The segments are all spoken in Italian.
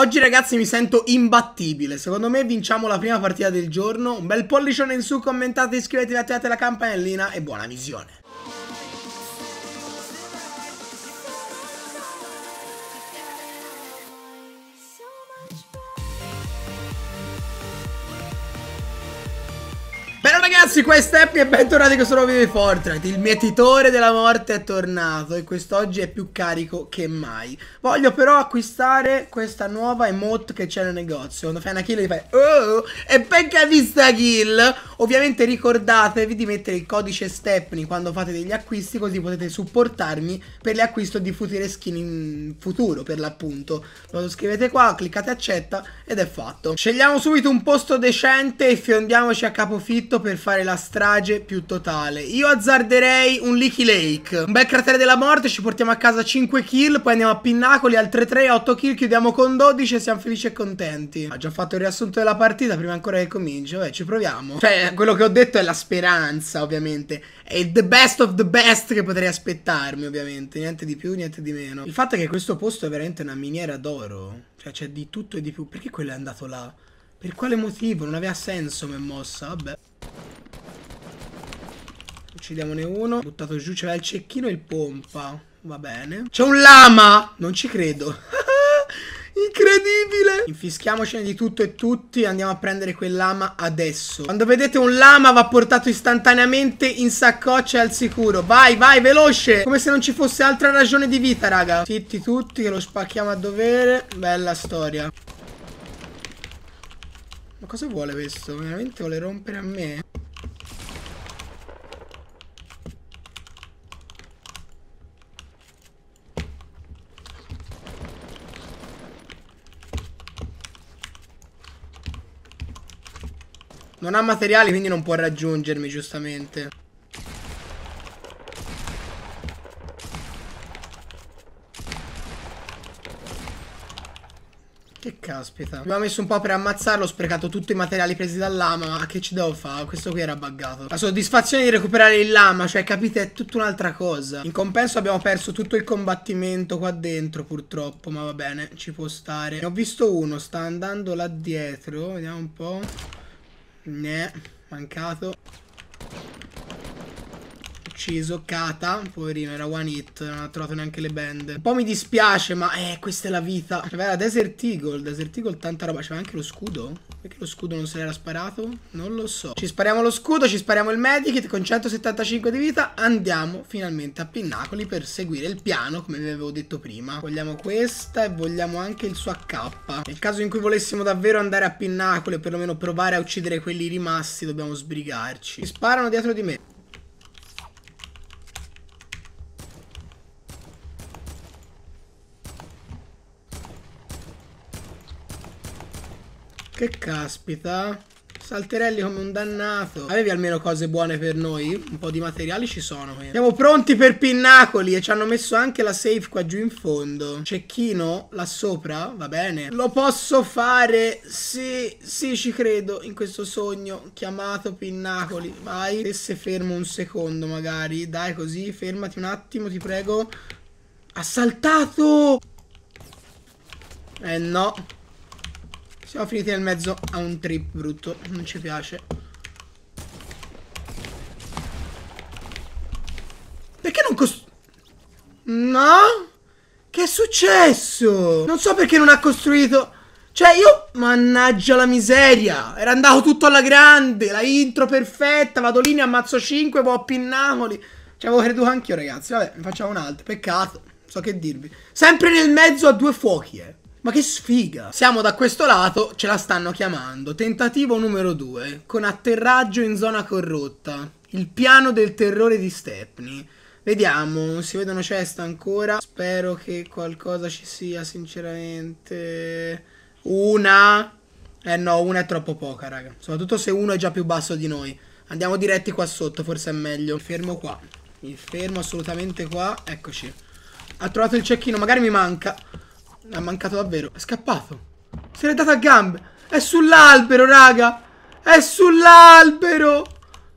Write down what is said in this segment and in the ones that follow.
Oggi ragazzi mi sento imbattibile, secondo me vinciamo la prima partita del giorno, un bel pollicione in su, commentate, iscrivetevi, attivate la campanellina e buona visione. ragazzi, qua è Steppi e bentornati con questo nuovo video di Fortnite Il mietitore della morte è tornato e quest'oggi è più carico che mai Voglio però acquistare questa nuova emote che c'è nel negozio Quando fai una kill e fai Oh, e becca vista kill Ovviamente ricordatevi di mettere il codice Stepney quando fate degli acquisti Così potete supportarmi per l'acquisto di future skin in futuro per l'appunto Lo scrivete qua, cliccate accetta ed è fatto Scegliamo subito un posto decente e fiondiamoci a capofitto per fare fare la strage più totale. Io azzarderei un Leaky Lake. Un bel cratere della morte, ci portiamo a casa 5 kill, poi andiamo a Pinnacoli, altre 3, 8 kill, chiudiamo con 12 e siamo felici e contenti. Ha già fatto il riassunto della partita prima ancora che cominci. Vabbè, eh, ci proviamo. Cioè, quello che ho detto è la speranza, ovviamente. È il the best of the best che potrei aspettarmi, ovviamente. Niente di più, niente di meno. Il fatto è che questo posto è veramente una miniera d'oro. Cioè, c'è di tutto e di più. Perché quello è andato là? Per quale motivo? Non aveva senso mi è mossa, vabbè uccidiamone uno. Buttato giù, c'era il cecchino e il pompa. Va bene. C'è un lama! Non ci credo. Incredibile! Infischiamocene di tutto e tutti. Andiamo a prendere quel lama adesso. Quando vedete un lama va portato istantaneamente in saccoccia al sicuro. Vai, vai, veloce! Come se non ci fosse altra ragione di vita, raga. Fitti tutti che lo spacchiamo a dovere. Bella storia. Ma cosa vuole questo? Veramente vuole rompere a me? Non ha materiali quindi non può raggiungermi giustamente Che caspita Mi ha messo un po' per ammazzarlo Ho sprecato tutti i materiali presi dal lama Ma che ci devo fare? Questo qui era buggato La soddisfazione di recuperare il lama Cioè capite è tutta un'altra cosa In compenso abbiamo perso tutto il combattimento qua dentro Purtroppo ma va bene Ci può stare Ne ho visto uno Sta andando là dietro Vediamo un po' Ne, mancato ucciso Kata Poverino era one hit Non ha trovato neanche le bende Un po' mi dispiace ma eh questa è la vita cioè, Vabbè la Desert Eagle Desert Eagle tanta roba C'era anche lo scudo Perché lo scudo non se l'era sparato? Non lo so Ci spariamo lo scudo Ci spariamo il medikit Con 175 di vita Andiamo finalmente a Pinnacoli Per seguire il piano Come vi avevo detto prima Vogliamo questa E vogliamo anche il suo AK Nel caso in cui volessimo davvero andare a Pinnacoli O perlomeno provare a uccidere quelli rimasti Dobbiamo sbrigarci Ci sparano dietro di me Che caspita. Salterelli come un dannato. Avevi almeno cose buone per noi? Un po' di materiali ci sono qui. Siamo pronti per pinnacoli e ci hanno messo anche la safe qua giù in fondo. Cecchino là sopra? Va bene. Lo posso fare? Sì, sì ci credo in questo sogno chiamato pinnacoli. Vai. E se fermo un secondo magari. Dai così, fermati un attimo ti prego. Ha saltato Eh no. Siamo finiti nel mezzo a un trip brutto, non ci piace. Perché non costruisci? No? Che è successo? Non so perché non ha costruito... Cioè io... Mannaggia la miseria! Era andato tutto alla grande! La intro perfetta! Vado lì, ne ammazzo 5, poi pinnamoli! Ci avevo creduto anch'io, ragazzi. Vabbè, ne facciamo un altro. Peccato. So che dirvi. Sempre nel mezzo a due fuochi, eh. Ma che sfiga! Siamo da questo lato, ce la stanno chiamando. Tentativo numero 2, con atterraggio in zona corrotta. Il piano del terrore di Stepney. Vediamo, non si vedono cesta ancora. Spero che qualcosa ci sia, sinceramente. Una. Eh no, una è troppo poca, raga. Soprattutto se uno è già più basso di noi. Andiamo diretti qua sotto, forse è meglio. Mi fermo qua. Mi fermo assolutamente qua. Eccoci. Ha trovato il cecchino, magari mi manca. Ha mancato davvero. È scappato. Se l'è data a gambe. È sull'albero, raga. È sull'albero.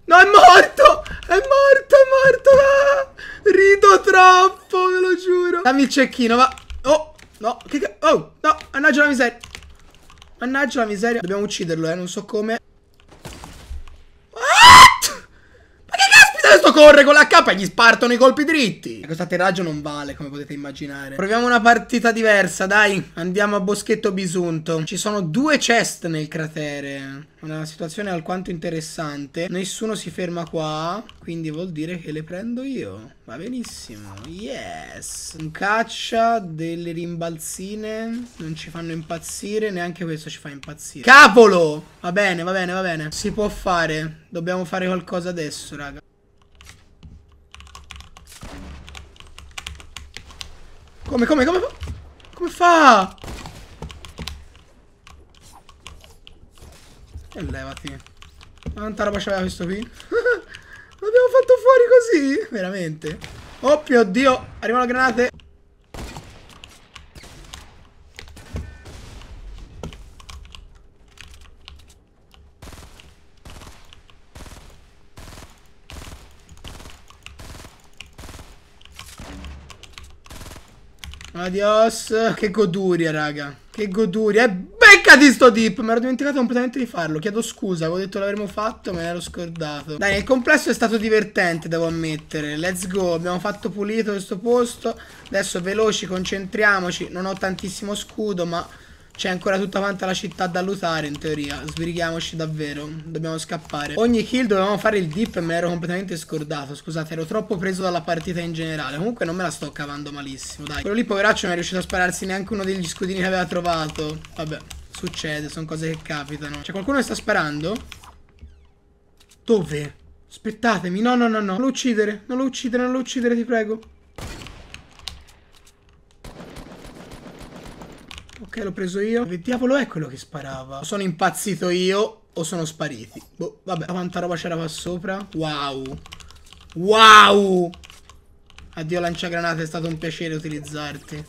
No, è morto. È morto, è morto. Ah, rido troppo, ve lo giuro. Dammi il cecchino, va. Oh, no. Che... Oh, no. Mannaggia la miseria. Mannaggia la miseria. Dobbiamo ucciderlo, eh. Non so come. Questo corre con la K e gli spartono i colpi dritti. E questo atterraggio non vale, come potete immaginare. Proviamo una partita diversa, dai. Andiamo a Boschetto Bisunto. Ci sono due chest nel cratere. Una situazione alquanto interessante. Nessuno si ferma qua, quindi vuol dire che le prendo io. Va benissimo. Yes. Un caccia, delle rimbalzine. Non ci fanno impazzire, neanche questo ci fa impazzire. Cavolo! Va bene, va bene, va bene. Si può fare. Dobbiamo fare qualcosa adesso, raga. Come, come, come? fa? Come fa? E levati. Quanta roba c'aveva questo qui? L'abbiamo fatto fuori così? Veramente? Oh mio Dio! Arrivano granate! Adios. Che goduria, raga. Che goduria. E beccati sto dip. Mi ero dimenticato completamente di farlo. Chiedo scusa, avevo detto l'avremmo fatto, me ne ero scordato. Dai, nel complesso è stato divertente, devo ammettere. Let's go. Abbiamo fatto pulito questo posto. Adesso veloci, concentriamoci. Non ho tantissimo scudo, ma... C'è ancora tutta quanta la città da lutare in teoria Sbrighiamoci davvero Dobbiamo scappare Ogni kill dovevamo fare il dip e me l'ero completamente scordato Scusate ero troppo preso dalla partita in generale Comunque non me la sto cavando malissimo dai Quello lì poveraccio non è riuscito a spararsi neanche uno degli scudini che aveva trovato Vabbè succede sono cose che capitano C'è qualcuno che sta sparando? Dove? Aspettatemi no no no no Non lo uccidere non lo uccidere non lo uccidere ti prego Ok, l'ho preso io. Che diavolo è quello che sparava? Sono impazzito io o sono spariti? Boh, vabbè. Quanta roba c'era qua sopra? Wow. Wow! Addio lanciagranate, è stato un piacere utilizzarti.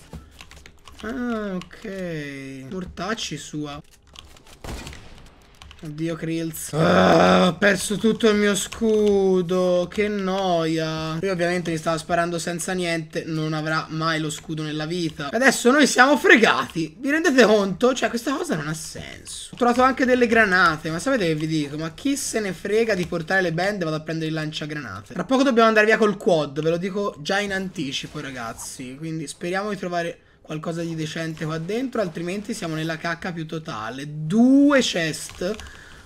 Ah, ok. Mortacci sua. Oddio Krills ah, Ho perso tutto il mio scudo Che noia Lui ovviamente mi stava sparando senza niente Non avrà mai lo scudo nella vita Adesso noi siamo fregati Vi rendete conto? Cioè questa cosa non ha senso Ho trovato anche delle granate Ma sapete che vi dico? Ma chi se ne frega di portare le band Vado a prendere il lanciagranate Tra poco dobbiamo andare via col quad Ve lo dico già in anticipo ragazzi Quindi speriamo di trovare qualcosa di decente qua dentro, altrimenti siamo nella cacca più totale. Due chest,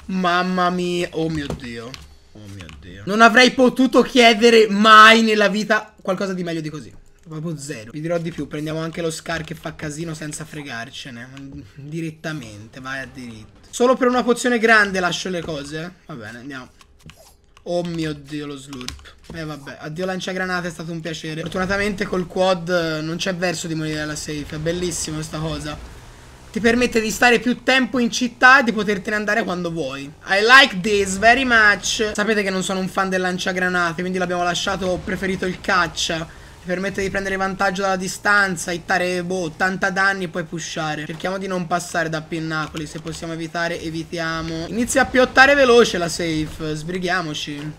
mamma mia, oh mio dio. Oh mio dio. Non avrei potuto chiedere mai nella vita qualcosa di meglio di così. Proprio zero. Vi dirò di più, prendiamo anche lo scar che fa casino senza fregarcene. Direttamente, vai a diritto. Solo per una pozione grande lascio le cose. Va bene, andiamo. Oh mio dio, lo slurp eh vabbè, addio lancia granate, è stato un piacere. Fortunatamente col quad eh, non c'è verso di morire dalla safe, è bellissima questa cosa. Ti permette di stare più tempo in città e di potertene andare quando vuoi. I like this very much. Sapete che non sono un fan del lancia granate, quindi l'abbiamo lasciato, ho preferito il caccia. Ti permette di prendere vantaggio dalla distanza, hittare boh, 80 danni e poi pushare. Cerchiamo di non passare da pinnacoli, se possiamo evitare evitiamo. Inizia a piottare veloce la safe, sbrighiamoci.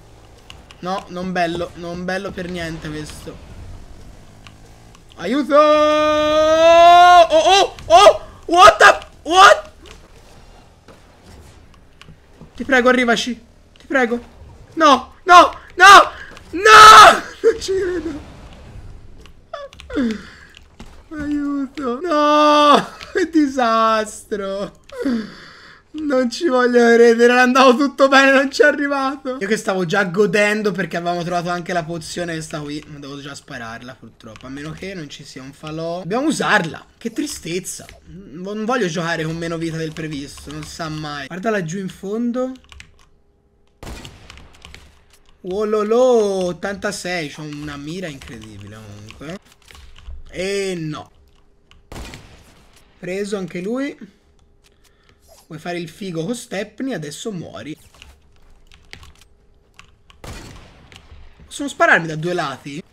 No, non bello, non bello per niente questo. Aiuto! Oh, oh, oh, oh! What the... What? Ti prego, arrivaci. Ti prego. No, no, no, no! Non ci credo. Aiuto. No! disastro. Non ci voglio credere, era andato tutto bene, non ci è arrivato. Io che stavo già godendo perché avevamo trovato anche la pozione che sta qui. Ma devo già spararla purtroppo, a meno che non ci sia un falò. Dobbiamo usarla, che tristezza. Non voglio giocare con meno vita del previsto, non sa mai. Guarda laggiù in fondo. Oh lolo, 86, c'ho una mira incredibile comunque. E no. Preso anche lui. Vuoi fare il figo con Stepney, adesso muori. Possono spararmi da due lati?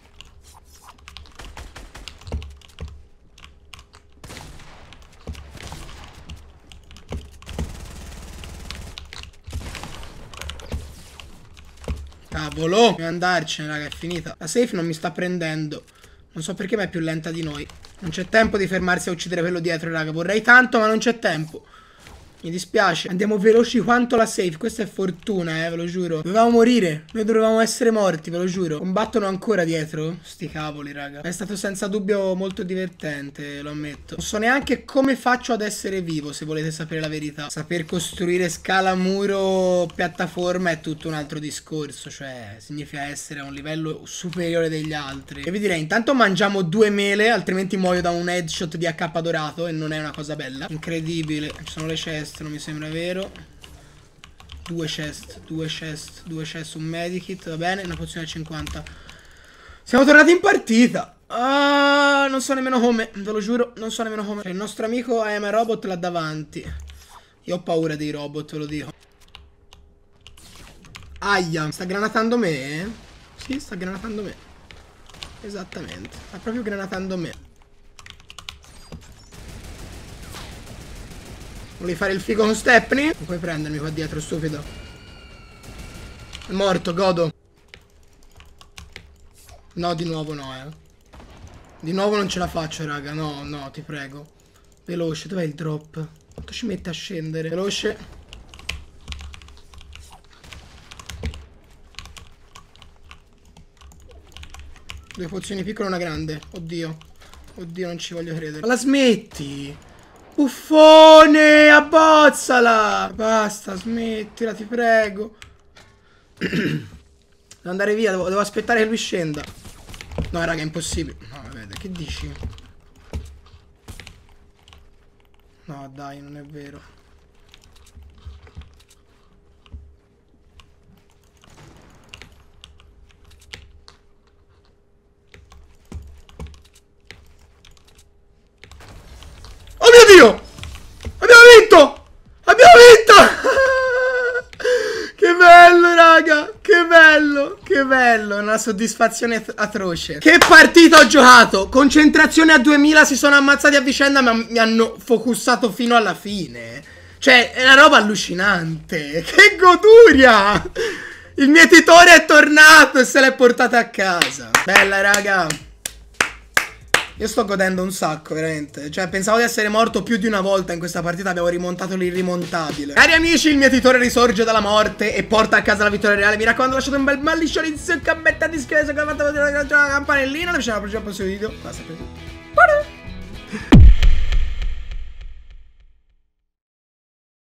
Cavolo! Dobbiamo andarcene, raga, è finita. La safe non mi sta prendendo. Non so perché ma è più lenta di noi. Non c'è tempo di fermarsi a uccidere quello dietro, raga. Vorrei tanto, ma non c'è tempo. Mi dispiace. Andiamo veloci quanto la safe Questa è fortuna, eh, ve lo giuro. Dovevamo morire. Noi dovevamo essere morti, ve lo giuro. Combattono ancora dietro. Sti cavoli, raga. È stato senza dubbio molto divertente, lo ammetto. Non so neanche come faccio ad essere vivo, se volete sapere la verità. Saper costruire scala, muro, piattaforma è tutto un altro discorso. Cioè, significa essere a un livello superiore degli altri. E vi direi, intanto mangiamo due mele, altrimenti muoio da un headshot di AK dorato e non è una cosa bella. Incredibile. Ci sono le ceste chest non mi sembra vero due chest due chest due chest un medikit va bene una pozione a 50 siamo tornati in partita ah, non so nemmeno come ve lo giuro non so nemmeno come cioè, il nostro amico AM Robot là davanti io ho paura dei robot ve lo dico aia sta granatando me Sì, sta granatando me esattamente sta proprio granatando me Volevi fare il figo con Stepney? Non puoi prendermi qua dietro, stupido. È morto, godo. No, di nuovo no, eh. Di nuovo non ce la faccio, raga. No, no, ti prego. Veloce, dov'è il drop? Quanto ci mette a scendere? Veloce. Due pozioni piccole e una grande. Oddio. Oddio, non ci voglio credere. Ma la smetti! Buffone, abbozzala! Basta, smettila, ti prego. devo andare via, devo, devo, aspettare che lui scenda. No, raga, è impossibile. No, vabbè, che dici? No, dai, non è vero. soddisfazione atroce. Che partita ho giocato! Concentrazione a 2000, si sono ammazzati a vicenda, ma mi hanno focussato fino alla fine. Cioè, è una roba allucinante. Che goduria! Il mietitore è tornato e se l'è portata a casa. Bella, raga. Io sto godendo un sacco, veramente. Cioè, pensavo di essere morto più di una volta in questa partita. Abbiamo rimontato l'irrimontabile. Cari amici, il mio titore risorge dalla morte e porta a casa la vittoria reale. Mi raccomando, lasciate un bel malliscione in su, commentate, iscrivetevi, commentate, lasciate la campanellina. Ci vediamo al prossimo video. Basta,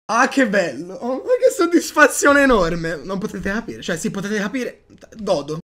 Ah, che bello! Oh, che soddisfazione enorme! Non potete capire, cioè, sì, potete capire. Godo.